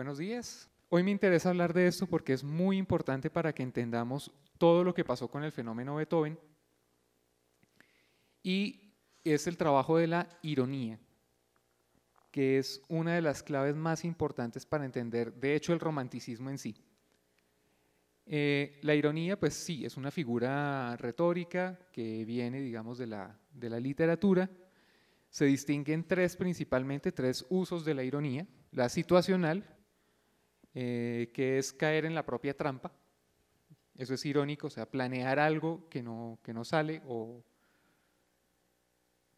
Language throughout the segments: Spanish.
buenos días. Hoy me interesa hablar de esto porque es muy importante para que entendamos todo lo que pasó con el fenómeno Beethoven y es el trabajo de la ironía, que es una de las claves más importantes para entender, de hecho, el romanticismo en sí. Eh, la ironía, pues sí, es una figura retórica que viene, digamos, de la, de la literatura. Se distinguen tres principalmente, tres usos de la ironía, la situacional, eh, que es caer en la propia trampa. Eso es irónico, o sea, planear algo que no, que no sale. O...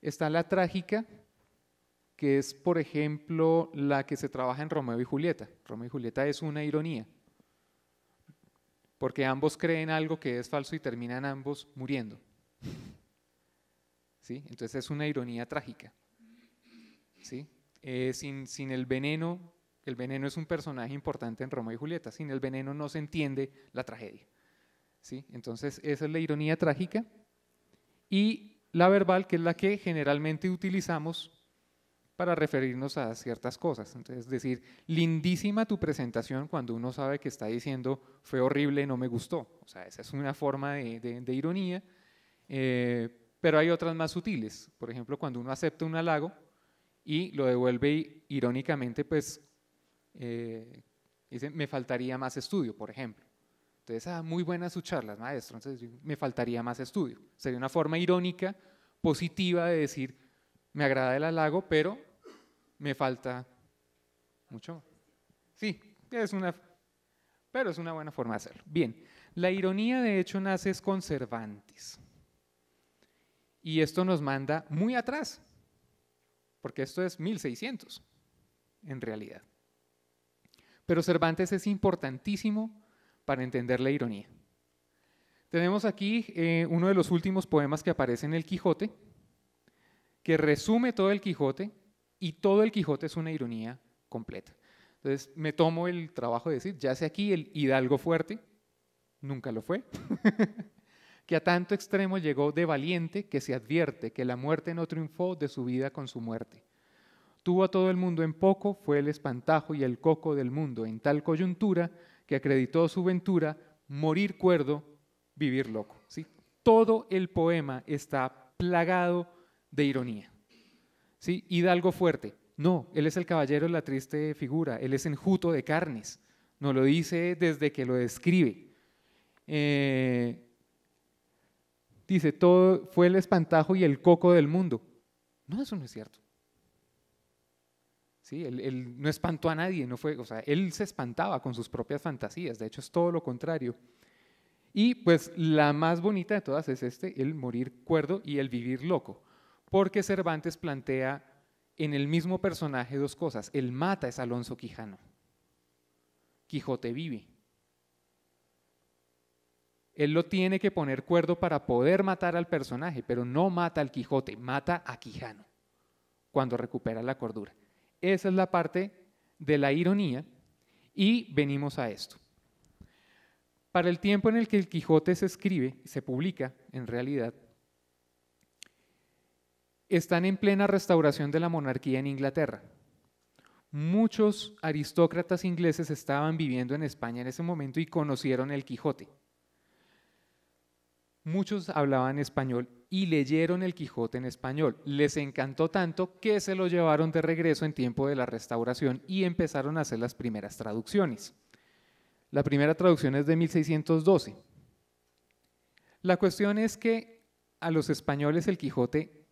Está la trágica, que es, por ejemplo, la que se trabaja en Romeo y Julieta. Romeo y Julieta es una ironía, porque ambos creen algo que es falso y terminan ambos muriendo. ¿Sí? Entonces es una ironía trágica. ¿Sí? Eh, sin, sin el veneno el veneno es un personaje importante en Roma y Julieta. Sin el veneno no se entiende la tragedia. ¿sí? Entonces, esa es la ironía trágica. Y la verbal, que es la que generalmente utilizamos para referirnos a ciertas cosas. Entonces, decir, lindísima tu presentación cuando uno sabe que está diciendo, fue horrible, no me gustó. O sea, esa es una forma de, ironía. Eh, pero hay otras más sutiles. Por ejemplo, cuando uno acepta un halago y lo devuelve irónicamente, pues eh, me faltaría más estudio, por ejemplo. Entonces, ah, muy buenas sus charlas, maestro, entonces me faltaría más estudio. Sería una forma irónica, positiva de decir, me agrada el halago, pero me falta mucho. Sí, es una, pero es una buena forma de hacerlo. Bien, la ironía de hecho nace es conservantes. Y esto nos manda muy atrás, porque esto es 1600 en realidad. Pero Cervantes es importantísimo para entender la ironía. Tenemos aquí eh, uno de los últimos poemas que aparece en el Quijote, que resume todo el Quijote y todo el Quijote es una ironía completa. Entonces me tomo el trabajo de decir, ya sea aquí el hidalgo fuerte, nunca lo fue, que a tanto extremo llegó de valiente que se advierte que la muerte no triunfó de su vida con su muerte tuvo a todo el mundo en poco, fue el espantajo y el coco del mundo, en tal coyuntura que acreditó su ventura, morir cuerdo, vivir loco. ¿sí? Todo el poema está plagado de ironía. ¿sí? Hidalgo fuerte, no, él es el caballero de la triste figura, él es enjuto de carnes, nos lo dice desde que lo describe. Eh, dice, todo fue el espantajo y el coco del mundo. No, eso no es cierto. Él, no espantó a nadie, no fue, o él se espantaba con sus propias fantasías, de hecho es todo lo contrario. Y pues la más bonita de todas es este, el morir cuerdo y el vivir loco, porque Cervantes plantea en el mismo personaje dos cosas, el mata es Alonso Quijano, Quijote vive. Él lo tiene que poner cuerdo para poder matar al personaje, pero no mata al Quijote, mata a Quijano cuando recupera la cordura. Esa es la parte de la ironía y venimos a esto. Para el tiempo en el que el Quijote se escribe, se publica en realidad, están en plena restauración de la monarquía en Inglaterra. Muchos aristócratas ingleses estaban viviendo en España en ese momento y conocieron el Quijote. Muchos hablaban español y leyeron el Quijote en español. Les encantó tanto que se lo llevaron de regreso en tiempo de la restauración y empezaron a hacer las primeras traducciones. La primera traducción es de 1612. La cuestión es que a los españoles el Quijote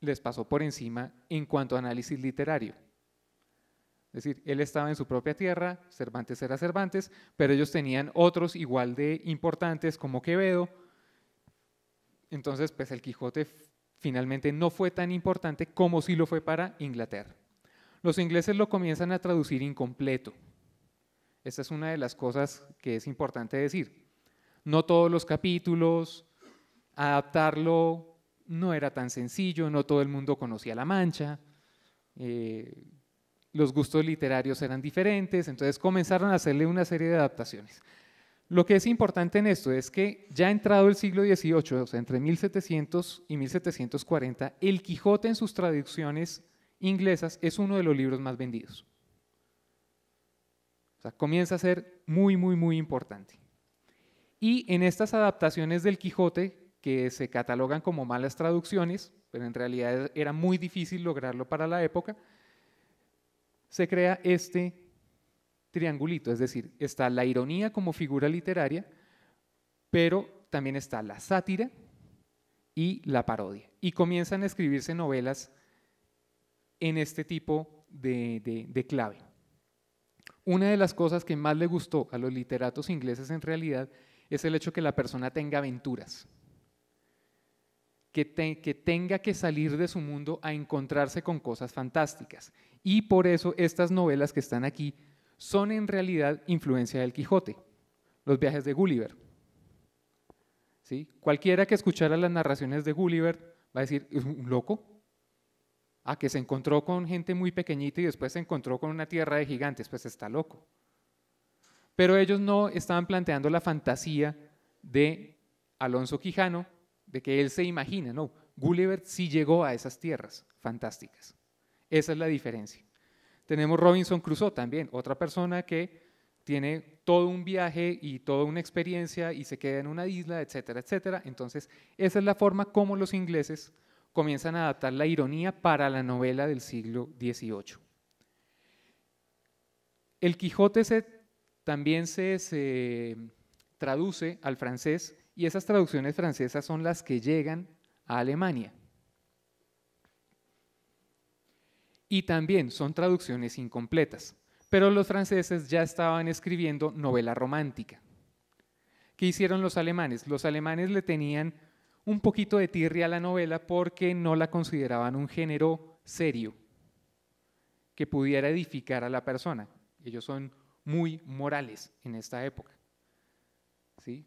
les pasó por encima en cuanto a análisis literario. Es decir, él estaba en su propia tierra, Cervantes era Cervantes, pero ellos tenían otros igual de importantes como Quevedo, entonces, pues el Quijote finalmente no fue tan importante como si lo fue para Inglaterra. Los ingleses lo comienzan a traducir incompleto. Esta es una de las cosas que es importante decir. No todos los capítulos, adaptarlo no era tan sencillo, no todo el mundo conocía La Mancha, eh, los gustos literarios eran diferentes, entonces comenzaron a hacerle una serie de adaptaciones. Lo que es importante en esto es que ya entrado el siglo XVIII, o sea, entre 1700 y 1740, El Quijote en sus traducciones inglesas es uno de los libros más vendidos. O sea, comienza a ser muy, muy, muy importante. Y en estas adaptaciones del Quijote, que se catalogan como malas traducciones, pero en realidad era muy difícil lograrlo para la época, se crea este triangulito, es decir, está la ironía como figura literaria, pero también está la sátira y la parodia. Y comienzan a escribirse novelas en este tipo de, clave. Una de las cosas que más le gustó a los literatos ingleses en realidad es el hecho que la persona tenga aventuras, que, tenga que salir de su mundo a encontrarse con cosas fantásticas. Y por eso estas novelas que están aquí son en realidad influencia del Quijote, los viajes de Gulliver. ¿Sí? Cualquiera que escuchara las narraciones de Gulliver va a decir, ¿un loco? A ah, que se encontró con gente muy pequeñita y después se encontró con una tierra de gigantes, pues está loco. Pero ellos no estaban planteando la fantasía de Alonso Quijano, de que él se imagina, no, Gulliver sí llegó a esas tierras fantásticas. Esa es la diferencia. Tenemos Robinson Crusoe también, otra persona que tiene todo un viaje y toda una experiencia y se queda en una isla, etcétera, etcétera. Entonces, esa es la forma como los ingleses comienzan a adaptar la ironía para la novela del siglo XVIII. El Quijote también se traduce al francés y esas traducciones francesas son las que llegan a Alemania. y también son traducciones incompletas, pero los franceses ya estaban escribiendo novela romántica. ¿Qué hicieron los alemanes? Los alemanes le tenían un poquito de tirria a la novela porque no la consideraban un género serio que pudiera edificar a la persona. Ellos son muy morales en esta época. ¿sí?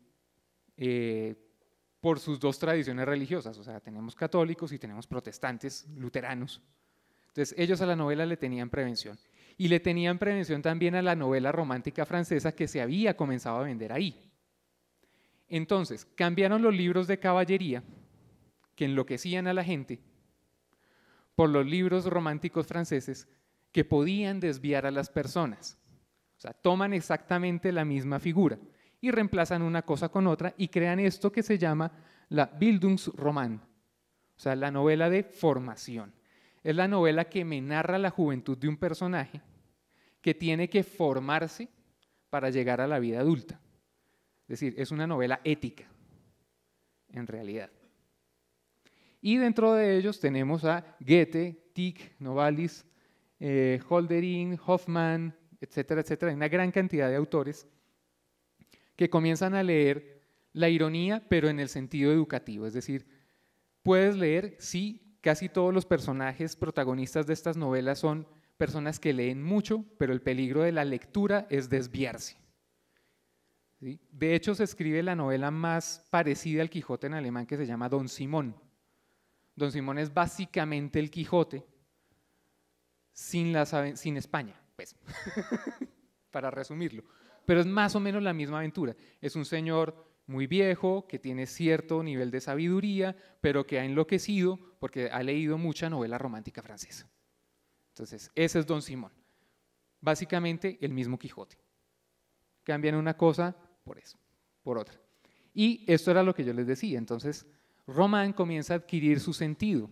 Eh, por sus dos tradiciones religiosas, o sea, tenemos católicos y tenemos protestantes, luteranos, entonces, ellos a la novela le tenían prevención. Y le tenían prevención también a la novela romántica francesa que se había comenzado a vender ahí. Entonces, cambiaron los libros de caballería, que enloquecían a la gente, por los libros románticos franceses, que podían desviar a las personas. O sea, toman exactamente la misma figura y reemplazan una cosa con otra y crean esto que se llama la Bildungsroman, o sea, la novela de formación es la novela que me narra la juventud de un personaje que tiene que formarse para llegar a la vida adulta. Es decir, es una novela ética, en realidad. Y dentro de ellos tenemos a Goethe, Tick, Novalis, eh, Holderin, Hoffman, etcétera, etcétera. una gran cantidad de autores que comienzan a leer la ironía, pero en el sentido educativo. Es decir, puedes leer, sí, Casi todos los personajes protagonistas de estas novelas son personas que leen mucho, pero el peligro de la lectura es desviarse. De hecho, se escribe la novela más parecida al Quijote en alemán que se llama Don Simón. Don Simón es básicamente el Quijote sin, sin España, pues, para resumirlo. Pero es más o menos la misma aventura. Es un señor muy viejo, que tiene cierto nivel de sabiduría, pero que ha enloquecido porque ha leído mucha novela romántica francesa. Entonces, ese es Don Simón. Básicamente el mismo Quijote. Cambian una cosa por eso, por otra. Y esto era lo que yo les decía. Entonces, Román comienza a adquirir su sentido.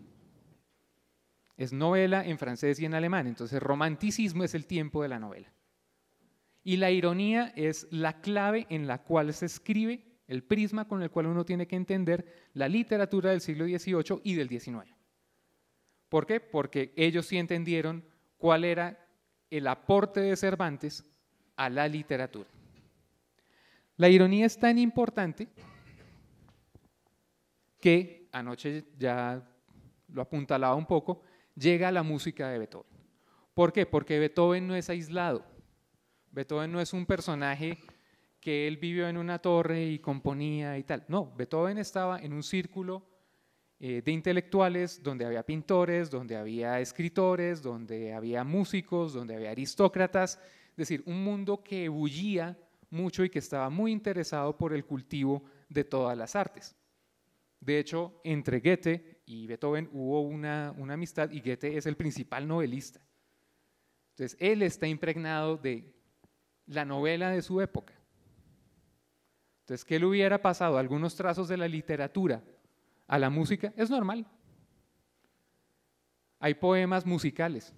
Es novela en francés y en alemán. Entonces, romanticismo es el tiempo de la novela. Y la ironía es la clave en la cual se escribe el prisma con el cual uno tiene que entender la literatura del siglo XVIII y del XIX. ¿Por qué? Porque ellos sí entendieron cuál era el aporte de Cervantes a la literatura. La ironía es tan importante que anoche ya lo apuntalaba un poco, llega a la música de Beethoven. ¿Por qué? Porque Beethoven no es aislado. Beethoven no es un personaje que él vivió en una torre y componía y tal. No, Beethoven estaba en un círculo eh, de intelectuales donde había pintores, donde había escritores, donde había músicos, donde había aristócratas, es decir, un mundo que bullía mucho y que estaba muy interesado por el cultivo de todas las artes. De hecho, entre Goethe y Beethoven hubo una, una amistad y Goethe es el principal novelista. Entonces, él está impregnado de la novela de su época. Entonces, ¿qué le hubiera pasado algunos trazos de la literatura a la música es normal. Hay poemas musicales,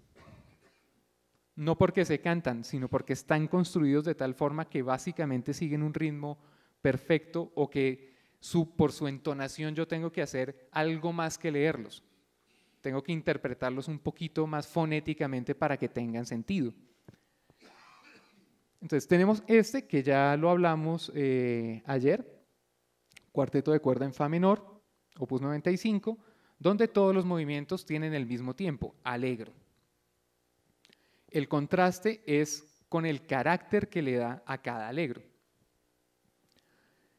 no porque se cantan, sino porque están construidos de tal forma que básicamente siguen un ritmo perfecto o que por su entonación yo tengo que hacer algo más que leerlos. Tengo que interpretarlos un poquito más fonéticamente para que tengan sentido. Entonces tenemos este que ya lo hablamos eh, ayer, cuarteto de cuerda en fa menor, opus 95, donde todos los movimientos tienen el mismo tiempo, alegro. El contraste es con el carácter que le da a cada alegro.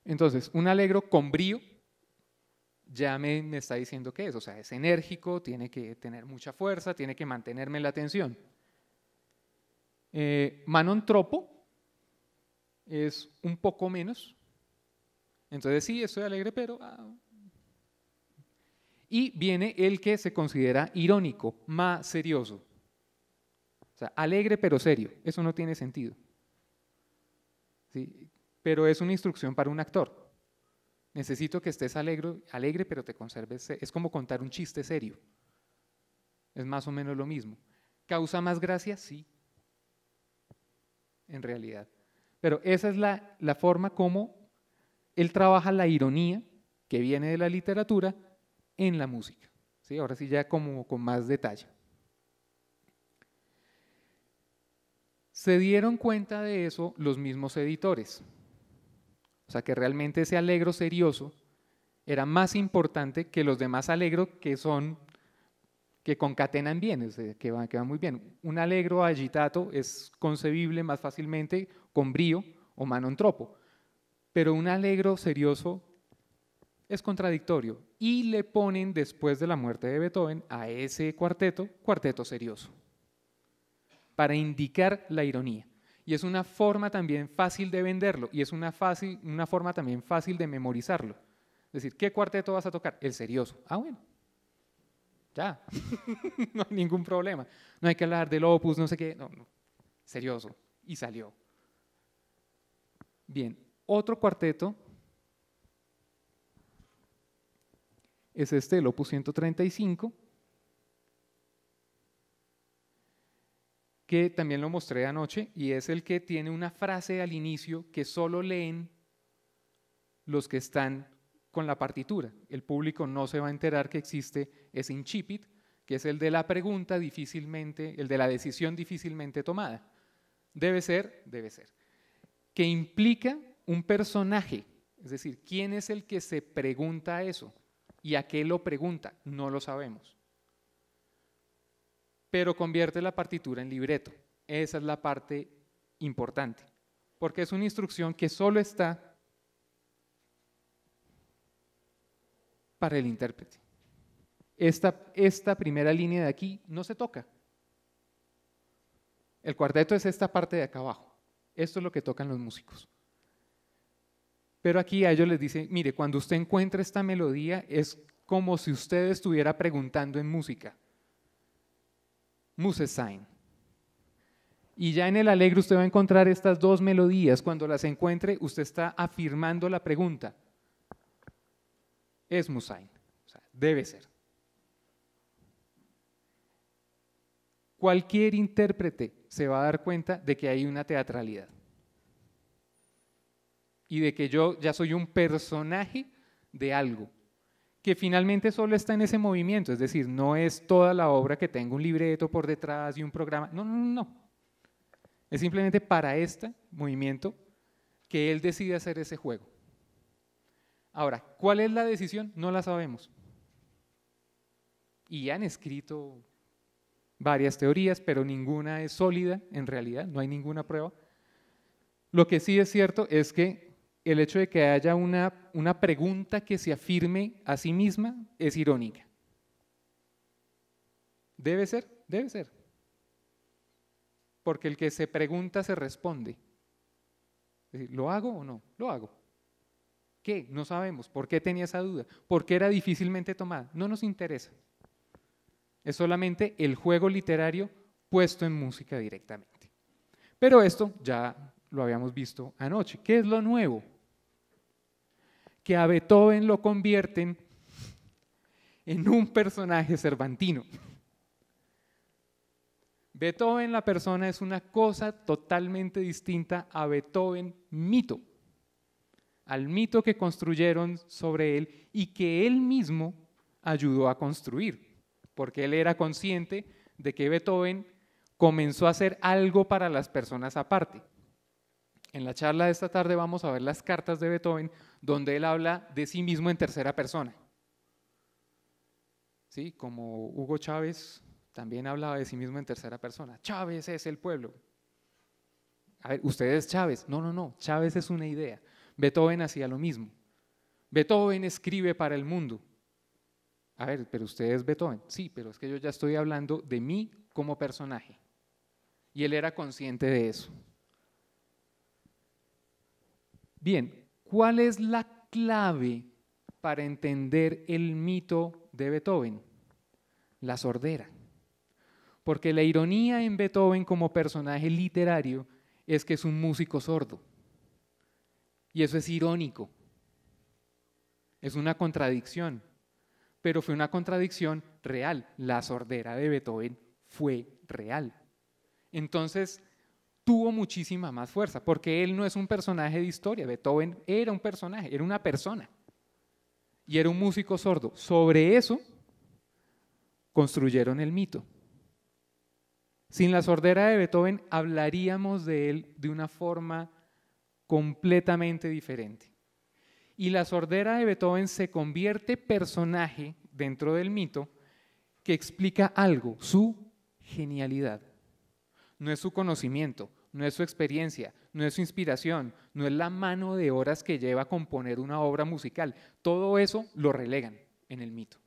Entonces, un alegro con brío ya me, está diciendo qué es, o sea, es enérgico, tiene que tener mucha fuerza, tiene que mantenerme la atención. Eh, Manon Tropo es un poco menos. Entonces sí, estoy alegre, pero... Ah. Y viene el que se considera irónico, más serioso. O sea, alegre pero serio. Eso no tiene sentido. ¿Sí? Pero es una instrucción para un actor. Necesito que estés alegre, alegre, pero te conserves. Es como contar un chiste serio. Es más o menos lo mismo. ¿Causa más gracia? Sí en realidad. Pero esa es la, forma como él trabaja la ironía que viene de la literatura en la música. ¿sí? Ahora sí ya como con más detalle. Se dieron cuenta de eso los mismos editores. O sea que realmente ese alegro serioso era más importante que los demás alegros que son que concatenan bien, que van, que muy bien. Un alegro agitato es concebible más fácilmente con brío o manontropo, pero un alegro serioso es contradictorio y le ponen después de la muerte de Beethoven a ese cuarteto, cuarteto serioso, para indicar la ironía. Y es una forma también fácil de venderlo y es una, fácil, una forma también fácil de memorizarlo. Es decir, ¿qué cuarteto vas a tocar? El serioso. Ah, bueno, ya, no hay ningún problema. No hay que hablar del opus, no sé qué. No, no. Serioso. Y salió. Bien, otro cuarteto es este, el opus 135, que también lo mostré anoche y es el que tiene una frase al inicio que solo leen los que están con la partitura. El público no se va a enterar que existe ese incipit, que es el de la pregunta difícilmente, el de la decisión difícilmente tomada. Debe ser, debe ser. Que implica un personaje, es decir, quién es el que se pregunta eso y a qué lo pregunta, no lo sabemos. Pero convierte la partitura en libreto. Esa es la parte importante, porque es una instrucción que solo está para el intérprete. Esta, primera línea de aquí no se toca. El cuarteto es esta parte de acá abajo. Esto es lo que tocan los músicos. Pero aquí a ellos les dicen, mire, cuando usted encuentra esta melodía es como si usted estuviera preguntando en música. sign Y ya en el alegre usted va a encontrar estas dos melodías. Cuando las encuentre, usted está afirmando la pregunta es Musain. O sea, debe ser. Cualquier intérprete se va a dar cuenta de que hay una teatralidad. Y de que yo ya soy un personaje de algo, que finalmente solo está en ese movimiento, es decir, no es toda la obra que tengo un libreto por detrás y un programa, no, no, no, es simplemente para este movimiento que él decide hacer ese juego. Ahora, ¿cuál es la decisión? No la sabemos. Y han escrito varias teorías, pero ninguna es sólida en realidad, no hay ninguna prueba. Lo que sí es cierto es que el hecho de que haya una, una pregunta que se afirme a sí misma es irónica. ¿Debe ser? Debe ser. Porque el que se pregunta se responde. ¿Lo hago o no? Lo hago. ¿Qué? No sabemos. ¿Por qué tenía esa duda? ¿Por qué era difícilmente tomada? No nos interesa. Es solamente el juego literario puesto en música directamente. Pero esto ya lo habíamos visto anoche. ¿Qué es lo nuevo? Que a Beethoven lo convierten en un personaje cervantino. Beethoven la persona es una cosa totalmente distinta a Beethoven mito al mito que construyeron sobre él y que él mismo ayudó a construir, porque él era consciente de que Beethoven comenzó a hacer algo para las personas aparte. En la charla de esta tarde vamos a ver las cartas de Beethoven, donde él habla de sí mismo en tercera persona. ¿Sí? Como Hugo Chávez también hablaba de sí mismo en tercera persona. Chávez es el pueblo. A ver, usted es Chávez. No, no, no. Chávez es una idea. Beethoven hacía lo mismo. Beethoven escribe para el mundo. A ver, pero usted es Beethoven. Sí, pero es que yo ya estoy hablando de mí como personaje. Y él era consciente de eso. Bien, ¿cuál es la clave para entender el mito de Beethoven? La sordera. Porque la ironía en Beethoven como personaje literario es que es un músico sordo. Y eso es irónico. Es una contradicción. Pero fue una contradicción real. La sordera de Beethoven fue real. Entonces tuvo muchísima más fuerza, porque él no es un personaje de historia. Beethoven era un personaje, era una persona. Y era un músico sordo. Sobre eso construyeron el mito. Sin la sordera de Beethoven hablaríamos de él de una forma completamente diferente. Y la sordera de Beethoven se convierte personaje dentro del mito que explica algo, su genialidad. No es su conocimiento, no es su experiencia, no es su inspiración, no es la mano de horas que lleva a componer una obra musical. Todo eso lo relegan en el mito.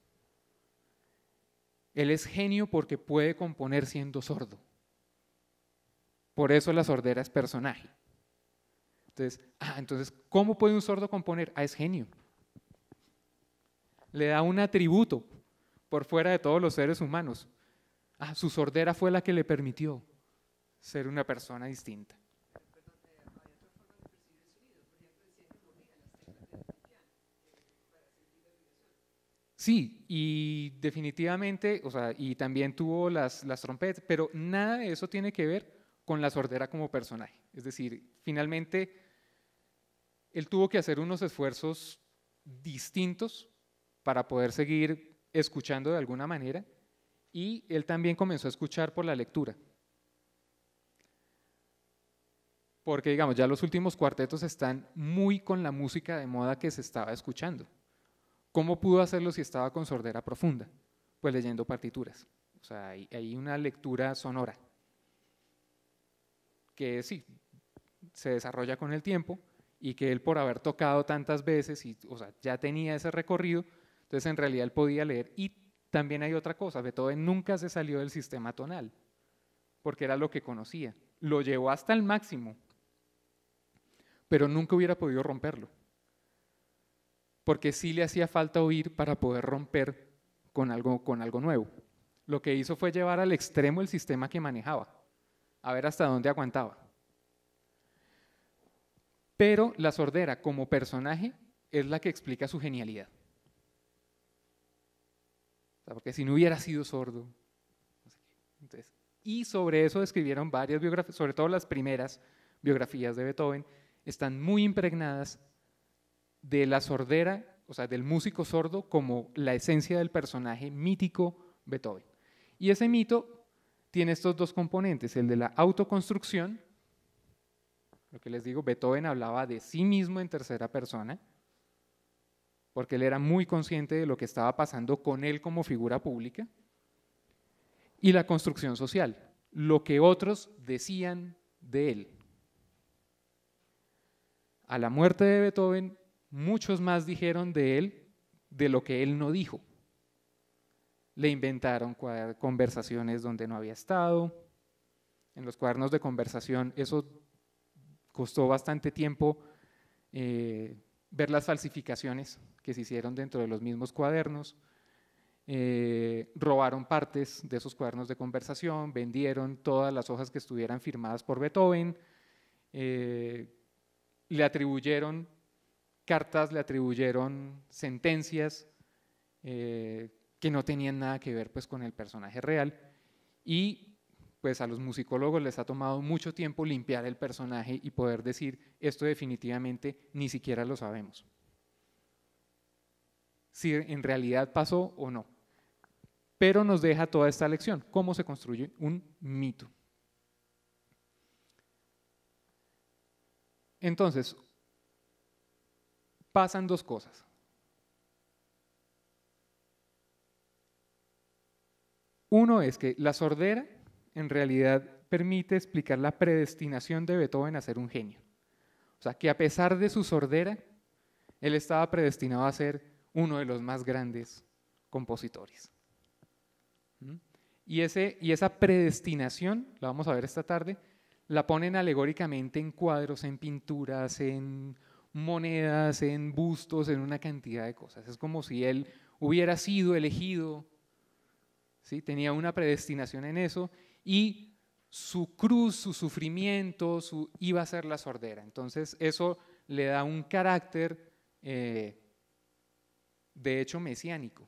Él es genio porque puede componer siendo sordo. Por eso la sordera es personaje. Entonces, ah, entonces, ¿cómo puede un sordo componer? Ah, es genio. Le da un atributo por fuera de todos los seres humanos. Ah, su sordera fue la que le permitió ser una persona distinta. Sí, y definitivamente, o sea, y también tuvo las, las trompetas, pero nada de eso tiene que ver con la sordera como personaje. Es decir, finalmente, él tuvo que hacer unos esfuerzos distintos para poder seguir escuchando de alguna manera y él también comenzó a escuchar por la lectura. Porque, digamos, ya los últimos cuartetos están muy con la música de moda que se estaba escuchando. ¿Cómo pudo hacerlo si estaba con sordera profunda? Pues leyendo partituras. O sea, hay, una lectura sonora que sí, se desarrolla con el tiempo y que él por haber tocado tantas veces, y, o ya tenía ese recorrido, entonces en realidad él podía leer. Y también hay otra cosa, Beethoven nunca se salió del sistema tonal, porque era lo que conocía. Lo llevó hasta el máximo, pero nunca hubiera podido romperlo, porque sí le hacía falta oír para poder romper con algo, con algo nuevo. Lo que hizo fue llevar al extremo el sistema que manejaba a ver hasta dónde aguantaba. Pero la sordera como personaje es la que explica su genialidad. porque si no hubiera sido sordo. y sobre eso escribieron varias biografías, sobre todo las primeras biografías de Beethoven, están muy impregnadas de la sordera, o sea, del músico sordo como la esencia del personaje mítico Beethoven. Y ese mito tiene estos dos componentes, el de la autoconstrucción, lo que les digo, Beethoven hablaba de sí mismo en tercera persona, porque él era muy consciente de lo que estaba pasando con él como figura pública, y la construcción social, lo que otros decían de él. A la muerte de Beethoven, muchos más dijeron de él de lo que él no dijo le inventaron conversaciones donde no había estado. En los cuadernos de conversación eso costó bastante tiempo eh, ver las falsificaciones que se hicieron dentro de los mismos cuadernos. Eh, robaron partes de esos cuadernos de conversación, vendieron todas las hojas que estuvieran firmadas por Beethoven, eh, le atribuyeron cartas, le atribuyeron sentencias, que no tenían nada que ver pues, con el personaje real. Y pues a los musicólogos les ha tomado mucho tiempo limpiar el personaje y poder decir, esto definitivamente ni siquiera lo sabemos. Si en realidad pasó o no. Pero nos deja toda esta lección, cómo se construye un mito. Entonces, pasan dos cosas. Uno es que la sordera en realidad permite explicar la predestinación de Beethoven a ser un genio. O sea, que a pesar de su sordera, él estaba predestinado a ser uno de los más grandes compositores. ¿Mm? y esa predestinación, la vamos a ver esta tarde, la ponen alegóricamente en cuadros, en pinturas, en monedas, en bustos, en una cantidad de cosas. Es como si él hubiera sido elegido tenía una predestinación en eso y su cruz, su sufrimiento, su, iba a ser la sordera. Entonces eso le da un carácter, eh, de hecho, mesiánico.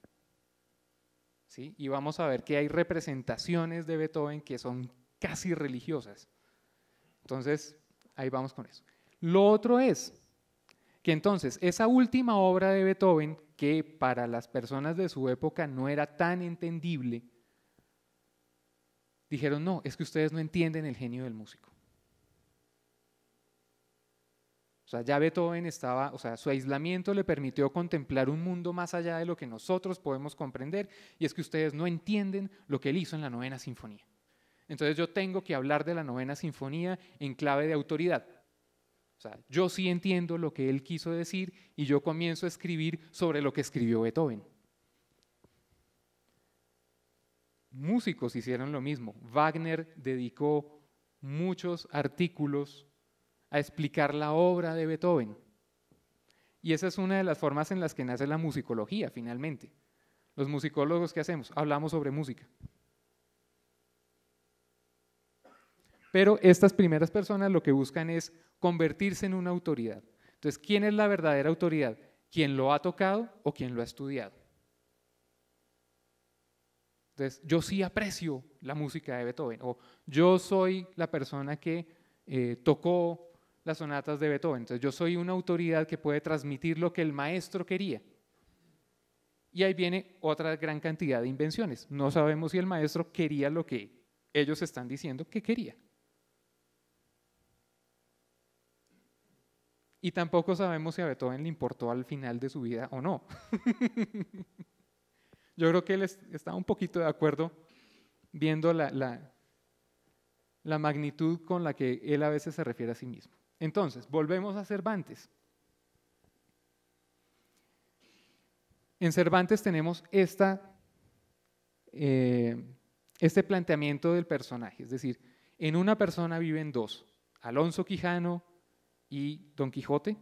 ¿sí? Y vamos a ver que hay representaciones de Beethoven que son casi religiosas. Entonces, ahí vamos con eso. Lo otro es, que entonces esa última obra de Beethoven, que para las personas de su época no era tan entendible, dijeron, no, es que ustedes no entienden el genio del músico. O sea, ya Beethoven estaba, o sea, su aislamiento le permitió contemplar un mundo más allá de lo que nosotros podemos comprender, y es que ustedes no entienden lo que él hizo en la novena sinfonía. Entonces yo tengo que hablar de la novena sinfonía en clave de autoridad yo sí entiendo lo que él quiso decir y yo comienzo a escribir sobre lo que escribió Beethoven. Músicos hicieron lo mismo. Wagner dedicó muchos artículos a explicar la obra de Beethoven. Y esa es una de las formas en las que nace la musicología, finalmente. Los musicólogos, que hacemos? Hablamos sobre música. Pero estas primeras personas lo que buscan es convertirse en una autoridad. Entonces, ¿quién es la verdadera autoridad? ¿Quién lo ha tocado o quién lo ha estudiado? Entonces, yo sí aprecio la música de Beethoven, o yo soy la persona que eh, tocó las sonatas de Beethoven, entonces yo soy una autoridad que puede transmitir lo que el maestro quería. Y ahí viene otra gran cantidad de invenciones. No sabemos si el maestro quería lo que ellos están diciendo que quería. Y tampoco sabemos si a Beethoven le importó al final de su vida o no. Yo creo que él está un poquito de acuerdo viendo la, magnitud con la que él a veces se refiere a sí mismo. Entonces, volvemos a Cervantes. En Cervantes tenemos esta, eh, este planteamiento del personaje, es decir, en una persona viven dos, Alonso Quijano y Don Quijote,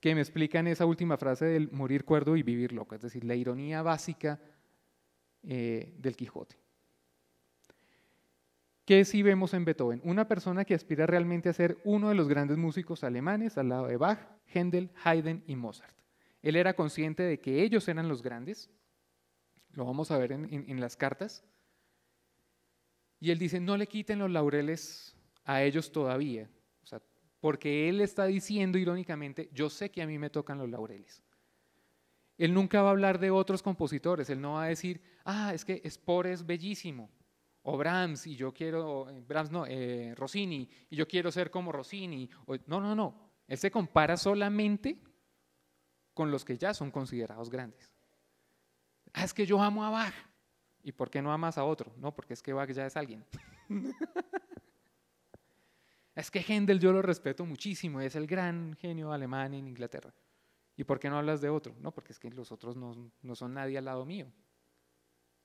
que me explican esa última frase del morir cuerdo y vivir loco, es decir, la ironía básica eh, del Quijote. ¿Qué sí vemos en Beethoven? Una persona que aspira realmente a ser uno de los grandes músicos alemanes al lado de Bach, Händel, Haydn y Mozart. Él era consciente de que ellos eran los grandes, lo vamos a ver en las cartas, y él dice, no le quiten los laureles a ellos todavía, porque él está diciendo irónicamente, yo sé que a mí me tocan los laureles. Él nunca va a hablar de otros compositores, él no va a decir, ah, es que Spore es bellísimo, o Brahms, y yo quiero, eh, Brahms no, eh, Rossini, y yo quiero ser como Rossini. no, no, no, él se compara solamente con los que ya son considerados grandes. Ah, es que yo amo a Bach, ¿y por qué no amas a otro? No, porque es que Bach ya es alguien. Es que Händel yo lo respeto muchísimo, es el gran genio alemán en Inglaterra. ¿Y por qué no hablas de otro? No, porque es que los otros no, no son nadie al lado mío.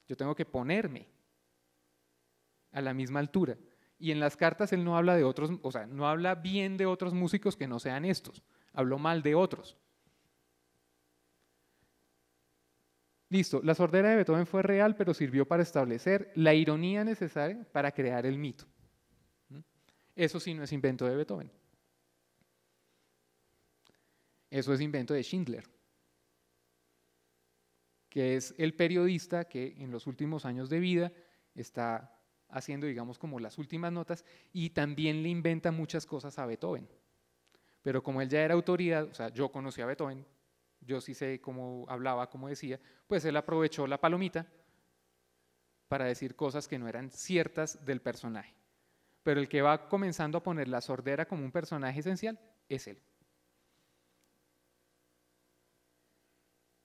Yo tengo que ponerme a la misma altura. Y en las cartas él no habla de otros, o sea, no habla bien de otros músicos que no sean estos. Habló mal de otros. Listo, la sordera de Beethoven fue real, pero sirvió para establecer la ironía necesaria para crear el mito. Eso sí no es invento de Beethoven. Eso es invento de Schindler, que es el periodista que en los últimos años de vida está haciendo, digamos, como las últimas notas y también le inventa muchas cosas a Beethoven. Pero como él ya era autoridad, o sea, yo conocí a Beethoven, yo sí sé cómo hablaba, cómo decía, pues él aprovechó la palomita para decir cosas que no eran ciertas del personaje pero el que va comenzando a poner la sordera como un personaje esencial es él.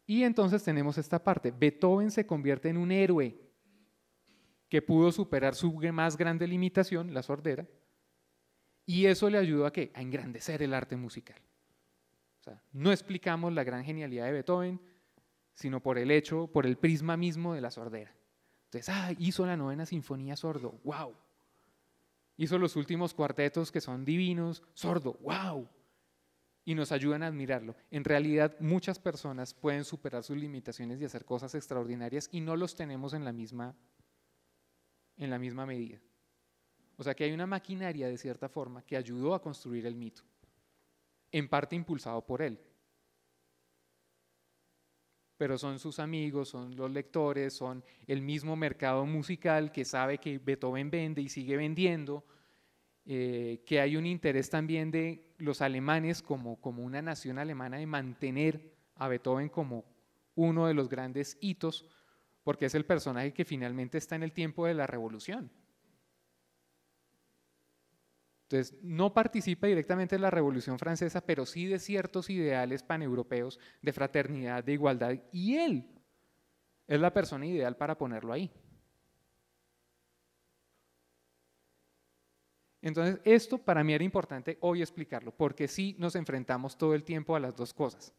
Y entonces tenemos esta parte. Beethoven se convierte en un héroe que pudo superar su más grande limitación, la sordera, y eso le ayudó a qué? A engrandecer el arte musical. O sea, no explicamos la gran genialidad de Beethoven, sino por el hecho, por el prisma mismo de la sordera. Entonces, ah, hizo la novena sinfonía sordo, wow. Hizo los últimos cuartetos que son divinos, sordo, wow. Y nos ayudan a admirarlo. En realidad muchas personas pueden superar sus limitaciones y hacer cosas extraordinarias y no los tenemos en la misma, en la misma medida. O sea que hay una maquinaria de cierta forma que ayudó a construir el mito, en parte impulsado por él, pero son sus amigos, son los lectores, son el mismo mercado musical que sabe que Beethoven vende y sigue vendiendo, eh, que hay un interés también de los alemanes como, como una nación alemana de mantener a Beethoven como uno de los grandes hitos, porque es el personaje que finalmente está en el tiempo de la revolución. Entonces, no participa directamente en la Revolución Francesa, pero sí de ciertos ideales paneuropeos de fraternidad, de igualdad, y él es la persona ideal para ponerlo ahí. Entonces, esto para mí era importante hoy explicarlo, porque sí nos enfrentamos todo el tiempo a las dos cosas.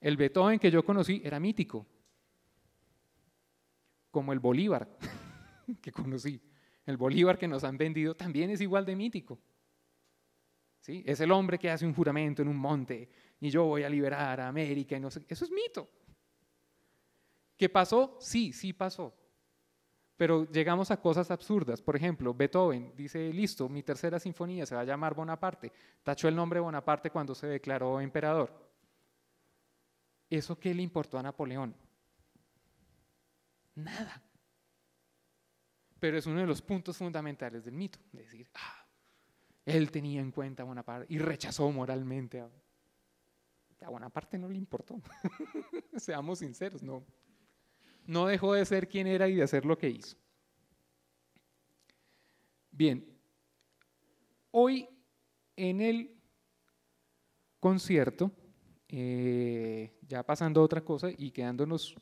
El Beethoven que yo conocí era mítico, como el Bolívar que conocí el Bolívar que nos han vendido también es igual de mítico. ¿Sí? Es el hombre que hace un juramento en un monte y yo voy a liberar a América. Y Eso es mito. ¿Qué pasó? Sí, sí pasó. Pero llegamos a cosas absurdas. Por ejemplo, Beethoven dice, listo, mi tercera sinfonía se va a llamar Bonaparte. Tachó el nombre Bonaparte cuando se declaró emperador. ¿Eso qué le importó a Napoleón? Nada pero es uno de los puntos fundamentales del mito, de decir, ah, él tenía en cuenta a Bonaparte y rechazó moralmente a, a Bonaparte no le importó. Seamos sinceros, no no dejó de ser quien era y de hacer lo que hizo. Bien, hoy en el concierto, eh, ya pasando otra cosa y quedándonos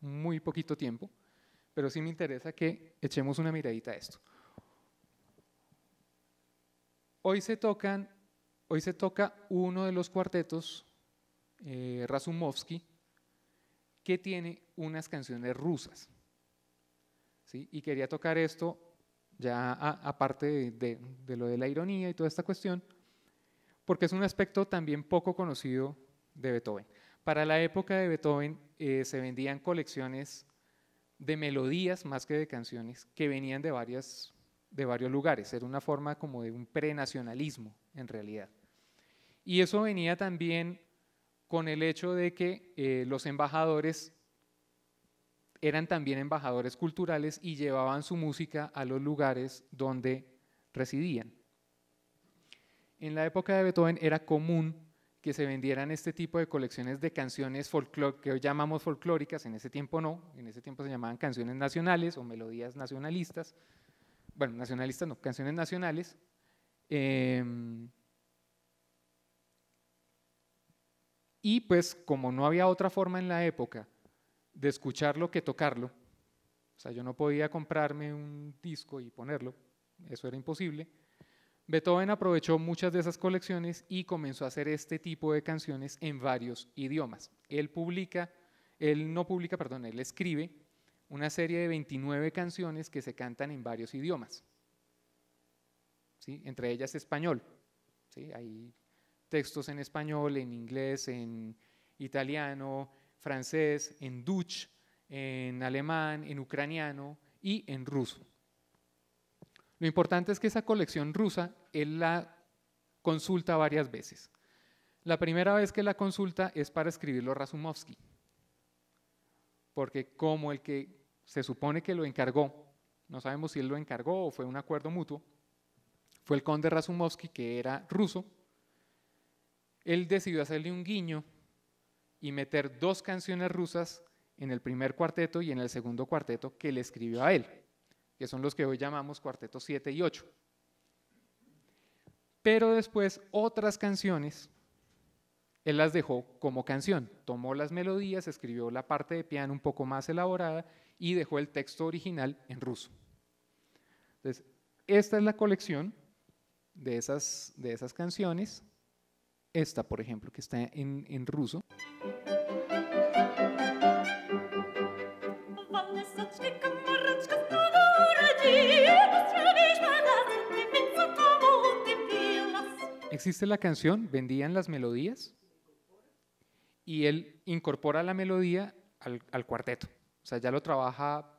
muy poquito tiempo, pero sí me interesa que echemos una miradita a esto. Hoy se, tocan, hoy se toca uno de los cuartetos, eh, Razumovsky, que tiene unas canciones rusas. ¿sí? Y quería tocar esto, ya aparte de, lo de la ironía y toda esta cuestión, porque es un aspecto también poco conocido de Beethoven. Para la época de Beethoven eh, se vendían colecciones de melodías más que de canciones que venían de, varias, de varios lugares. Era una forma como de un prenacionalismo, en realidad. Y eso venía también con el hecho de que eh, los embajadores eran también embajadores culturales y llevaban su música a los lugares donde residían. En la época de Beethoven era común que se vendieran este tipo de colecciones de canciones que hoy llamamos folclóricas, en ese tiempo no, en ese tiempo se llamaban canciones nacionales o melodías nacionalistas, bueno, nacionalistas no, canciones nacionales. Em, y pues como no había otra forma en la época de escucharlo que tocarlo, o sea, yo no podía comprarme un disco y ponerlo, eso era imposible, Beethoven aprovechó muchas de esas colecciones y comenzó a hacer este tipo de canciones en varios idiomas. Él publica, él no publica, perdón, él escribe una serie de 29 canciones que se cantan en varios idiomas. ¿Sí? Entre ellas español. Hay textos en español, en inglés, en italiano, francés, en Dutch, en alemán, en ucraniano y en ruso. Lo importante es que esa colección rusa él la consulta varias veces. La primera vez que la consulta es para escribirlo Razumovsky, porque como el que se supone que lo encargó, no sabemos si él lo encargó o fue un acuerdo mutuo, fue el conde Razumovsky, que era ruso, él decidió hacerle un guiño y meter dos canciones rusas en el primer cuarteto y en el segundo cuarteto que le escribió a él que son los que hoy llamamos cuartetos 7 y 8. Pero después otras canciones, él las dejó como canción, tomó las melodías, escribió la parte de piano un poco más elaborada y dejó el texto original en ruso. Entonces, esta es la colección de esas, de esas canciones. Esta, por ejemplo, que está en, en ruso. existe la canción, vendían las melodías y él incorpora la melodía al, cuarteto. O sea, ya lo trabaja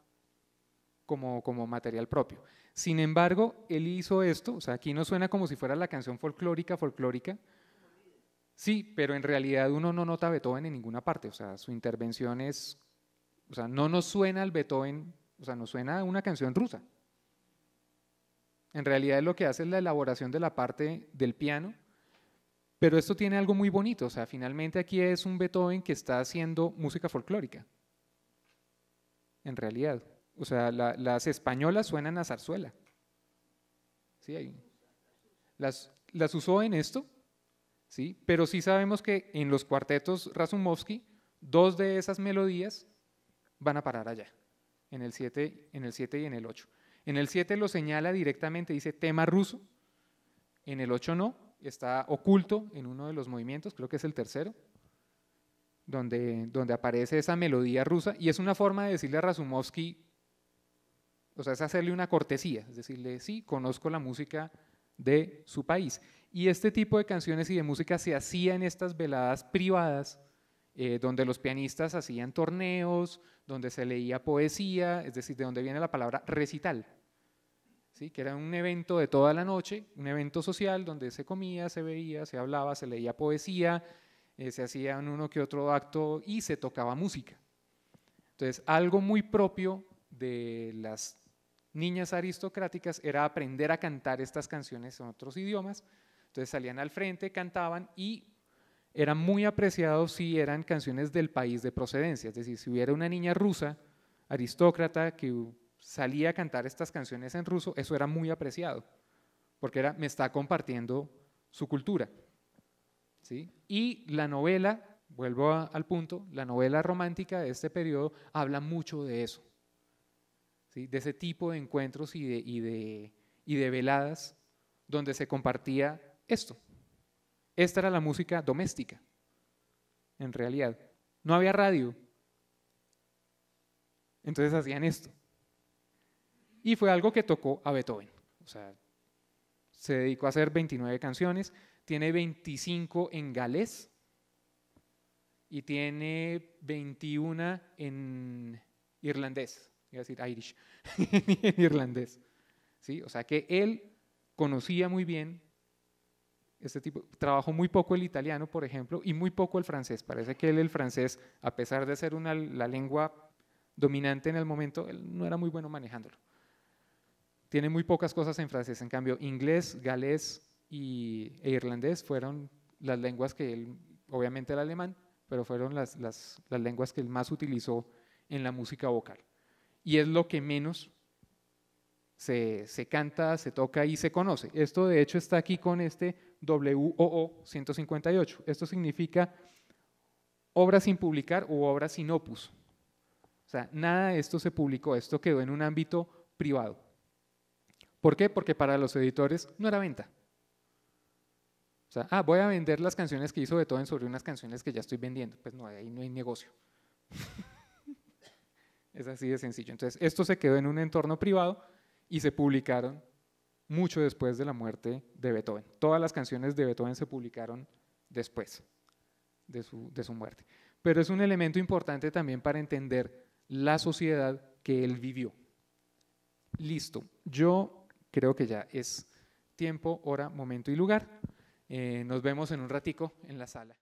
como, como, material propio. Sin embargo, él hizo esto, o sea, aquí no suena como si fuera la canción folclórica, folclórica. Sí, pero en realidad uno no nota a Beethoven en ninguna parte, o sea, su intervención es, o sea, no nos suena al Beethoven, o sea, nos suena una canción rusa, en realidad lo que hace es la elaboración de la parte del piano, pero esto tiene algo muy bonito, o sea, finalmente aquí es un Beethoven que está haciendo música folclórica, en realidad. O sea, las españolas suenan a zarzuela. ¿Sí? Las, las usó en esto, ¿sí? pero sí sabemos que en los cuartetos Razumovsky, dos de esas melodías van a parar allá, en el 7 y en el 8. En el 7 lo señala directamente, dice tema ruso. En el 8 no, está oculto en uno de los movimientos, creo que es el tercero, donde, donde aparece esa melodía rusa. Y es una forma de decirle a Razumovsky, o sea, es hacerle una cortesía, es decirle, sí, conozco la música de su país. Y este tipo de canciones y de música se hacía en estas veladas privadas eh, donde los pianistas hacían torneos, donde se leía poesía, es decir, de donde viene la palabra recital, ¿sí? que era un evento de toda la noche, un evento social donde se comía, se veía, se hablaba, se leía poesía, eh, se hacían uno que otro acto y se tocaba música. Entonces, algo muy propio de las niñas aristocráticas era aprender a cantar estas canciones en otros idiomas. Entonces salían al frente, cantaban y era muy apreciado si eran canciones del país de procedencia, es decir, si hubiera una niña rusa, aristócrata, que salía a cantar estas canciones en ruso, eso era muy apreciado, porque era, me está compartiendo su cultura. Y la novela, vuelvo al punto, la novela romántica de este periodo habla mucho de eso, de ese tipo de encuentros y de veladas donde se compartía esto, esta era la música doméstica, en realidad. No había radio. Entonces hacían esto. Y fue algo que tocó a Beethoven. O sea, se dedicó a hacer 29 canciones, tiene 25 en galés y tiene 21 en irlandés, iba a decir Irish, en irlandés. ¿Sí? O sea que él conocía muy bien este tipo, trabajó muy poco el italiano, por ejemplo, y muy poco el francés. Parece que él, el francés, a pesar de ser una, la lengua dominante en el momento, él no era muy bueno manejándolo. Tiene muy pocas cosas en francés. En cambio, inglés, galés y, e irlandés fueron las lenguas que él, obviamente el alemán, pero fueron las, las, las lenguas que él más utilizó en la música vocal. Y es lo que menos se, se, canta, se toca y se conoce. Esto de hecho está aquí con este WOO 158. Esto significa obra sin publicar u obras sin opus. O sea, nada de esto se publicó, esto quedó en un ámbito privado. ¿Por qué? Porque para los editores no era venta. O sea, ah, voy a vender las canciones que hizo Beethoven sobre unas canciones que ya estoy vendiendo. Pues no, ahí no hay negocio. es así de sencillo. Entonces, esto se quedó en un entorno privado y se publicaron mucho después de la muerte de Beethoven. Todas las canciones de Beethoven se publicaron después de su, muerte. Pero es un elemento importante también para entender la sociedad que él vivió. Listo, yo creo que ya es tiempo, hora, momento y lugar. Eh, nos vemos en un ratico en la sala.